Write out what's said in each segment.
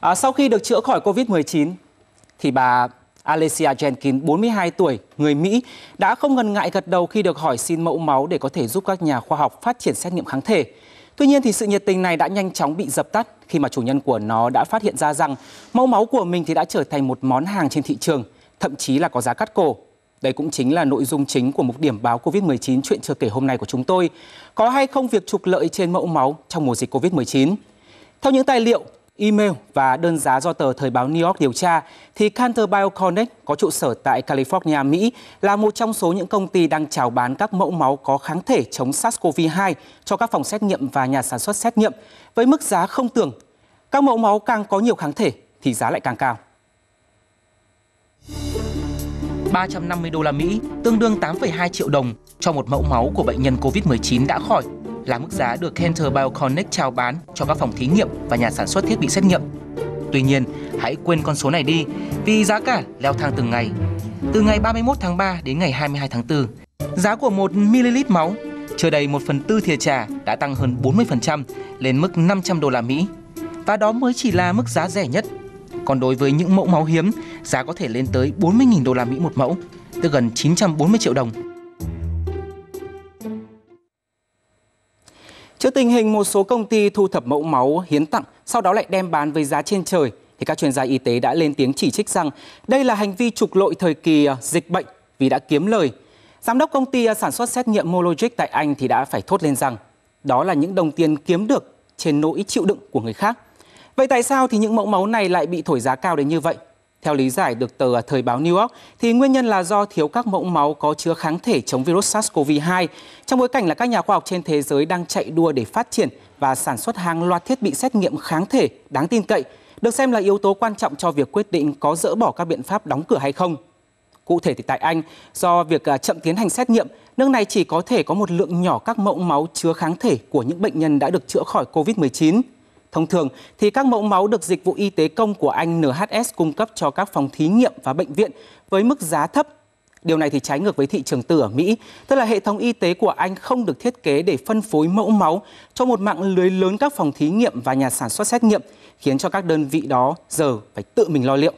À, sau khi được chữa khỏi Covid-19, thì bà Alicia Jenkins, 42 tuổi, người Mỹ, đã không ngần ngại gật đầu khi được hỏi xin mẫu máu để có thể giúp các nhà khoa học phát triển xét nghiệm kháng thể. Tuy nhiên thì sự nhiệt tình này đã nhanh chóng bị dập tắt khi mà chủ nhân của nó đã phát hiện ra rằng mẫu máu của mình thì đã trở thành một món hàng trên thị trường, thậm chí là có giá cắt cổ. Đây cũng chính là nội dung chính của mục điểm báo COVID-19 chuyện chưa kể hôm nay của chúng tôi. Có hay không việc trục lợi trên mẫu máu trong mùa dịch COVID-19? Theo những tài liệu, email và đơn giá do tờ Thời báo New York điều tra, thì Canter BioConnect có trụ sở tại California, Mỹ là một trong số những công ty đang chào bán các mẫu máu có kháng thể chống SARS-CoV-2 cho các phòng xét nghiệm và nhà sản xuất xét nghiệm với mức giá không tưởng. Các mẫu máu càng có nhiều kháng thể thì giá lại càng cao. 350 đô la Mỹ, tương đương 8,2 triệu đồng cho một mẫu máu của bệnh nhân COVID-19 đã khỏi là mức giá được Cantor Bioconnect chào bán cho các phòng thí nghiệm và nhà sản xuất thiết bị xét nghiệm. Tuy nhiên, hãy quên con số này đi vì giá cả leo thang từng ngày. Từ ngày 31 tháng 3 đến ngày 22 tháng 4, giá của 1 ml máu chưa đầy 1 phần tư thìa trà đã tăng hơn 40% lên mức 500 đô la Mỹ. Và đó mới chỉ là mức giá rẻ nhất. Còn đối với những mẫu máu hiếm, giá có thể lên tới 40.000 đô la Mỹ một mẫu, tức gần 940 triệu đồng. Trước tình hình một số công ty thu thập mẫu máu hiến tặng, sau đó lại đem bán với giá trên trời, thì các chuyên gia y tế đã lên tiếng chỉ trích rằng đây là hành vi trục lợi thời kỳ à, dịch bệnh vì đã kiếm lời. Giám đốc công ty à, sản xuất xét nghiệm Mologic tại Anh thì đã phải thốt lên rằng đó là những đồng tiền kiếm được trên nỗi chịu đựng của người khác. Vậy tại sao thì những mẫu máu này lại bị thổi giá cao đến như vậy? Theo lý giải được tờ Thời báo New York, thì nguyên nhân là do thiếu các mẫu máu có chứa kháng thể chống virus SARS-CoV-2, trong bối cảnh là các nhà khoa học trên thế giới đang chạy đua để phát triển và sản xuất hàng loạt thiết bị xét nghiệm kháng thể đáng tin cậy, được xem là yếu tố quan trọng cho việc quyết định có dỡ bỏ các biện pháp đóng cửa hay không. Cụ thể thì tại Anh, do việc à, chậm tiến hành xét nghiệm, nước này chỉ có thể có một lượng nhỏ các mẫu máu chứa kháng thể của những bệnh nhân đã được chữa khỏi COVID-19. Thông thường thì các mẫu máu được dịch vụ y tế công của anh NHS cung cấp cho các phòng thí nghiệm và bệnh viện với mức giá thấp. Điều này thì trái ngược với thị trường tư ở Mỹ, tức là hệ thống y tế của Anh không được thiết kế để phân phối mẫu máu cho một mạng lưới lớn các phòng thí nghiệm và nhà sản xuất xét nghiệm, khiến cho các đơn vị đó giờ phải tự mình lo liệu.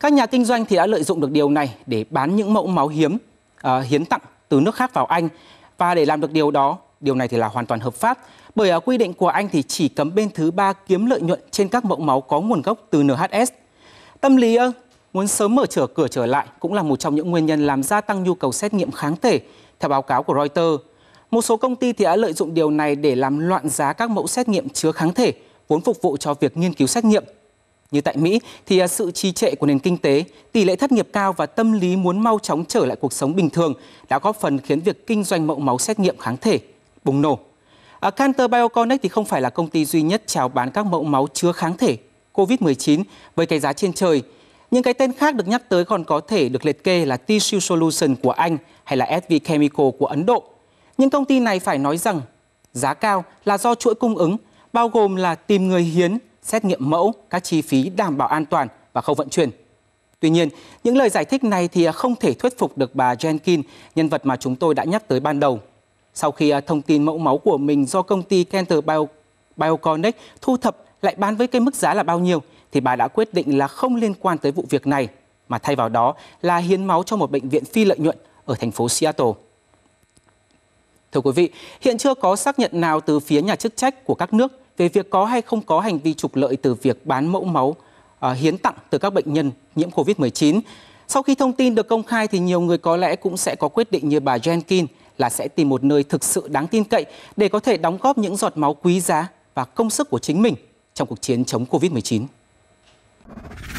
Các nhà kinh doanh thì đã lợi dụng được điều này để bán những mẫu máu hiếm, uh, hiến tặng từ nước khác vào Anh. Và để làm được điều đó, Điều này thì là hoàn toàn hợp pháp bởi ở quy định của Anh thì chỉ cấm bên thứ ba kiếm lợi nhuận trên các mẫu máu có nguồn gốc từ NHS. Tâm lý muốn sớm mở trở cửa trở lại cũng là một trong những nguyên nhân làm gia tăng nhu cầu xét nghiệm kháng thể, theo báo cáo của Reuters. Một số công ty thì đã lợi dụng điều này để làm loạn giá các mẫu xét nghiệm chứa kháng thể, vốn phục vụ cho việc nghiên cứu xét nghiệm. Như tại Mỹ thì à, sự trì trệ của nền kinh tế, tỷ lệ thất nghiệp cao và tâm lý muốn mau chóng trở lại cuộc sống bình thường đã góp phần khiến việc kinh doanh mẫu máu xét nghiệm kháng thể bùng nổ. À, Canter BioConnect thì không phải là công ty duy nhất chào bán các mẫu máu chứa kháng thể COVID-19 với cái giá trên trời. Những cái tên khác được nhắc tới còn có thể được liệt kê là Tissue Solution của Anh hay là SV Chemical của Ấn Độ. Những công ty này phải nói rằng giá cao là do chuỗi cung ứng, bao gồm là tìm người hiến, xét nghiệm mẫu, các chi phí đảm bảo an toàn và khâu vận chuyển. Tuy nhiên, những lời giải thích này thì không thể thuyết phục được bà Jenkins, nhân vật mà chúng tôi đã nhắc tới ban đầu sau khi à, thông tin mẫu máu của mình do công ty Canter Bio, Bioconnect thu thập lại bán với cái mức giá là bao nhiêu thì bà đã quyết định là không liên quan tới vụ việc này mà thay vào đó là hiến máu cho một bệnh viện phi lợi nhuận ở thành phố Seattle. Thưa quý vị, hiện chưa có xác nhận nào từ phía nhà chức trách của các nước về việc có hay không có hành vi trục lợi từ việc bán mẫu máu à, hiến tặng từ các bệnh nhân nhiễm COVID-19. Sau khi thông tin được công khai thì nhiều người có lẽ cũng sẽ có quyết định như bà Jenkins là sẽ tìm một nơi thực sự đáng tin cậy để có thể đóng góp những giọt máu quý giá và công sức của chính mình trong cuộc chiến chống Covid-19.